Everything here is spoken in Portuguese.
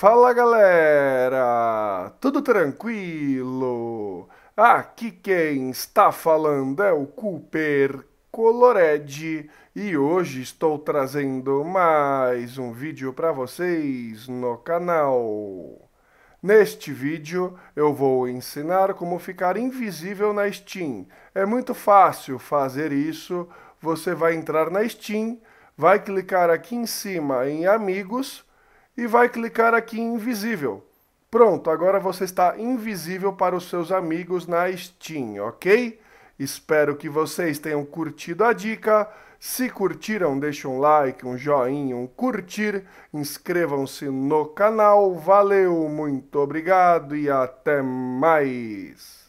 Fala galera, tudo tranquilo? Ah, aqui quem está falando é o Cooper Colored e hoje estou trazendo mais um vídeo para vocês no canal. Neste vídeo eu vou ensinar como ficar invisível na Steam. É muito fácil fazer isso, você vai entrar na Steam, vai clicar aqui em cima em amigos e vai clicar aqui em invisível. Pronto, agora você está invisível para os seus amigos na Steam, ok? Espero que vocês tenham curtido a dica. Se curtiram, deixe um like, um joinha, um curtir, inscrevam-se no canal. Valeu, muito obrigado e até mais!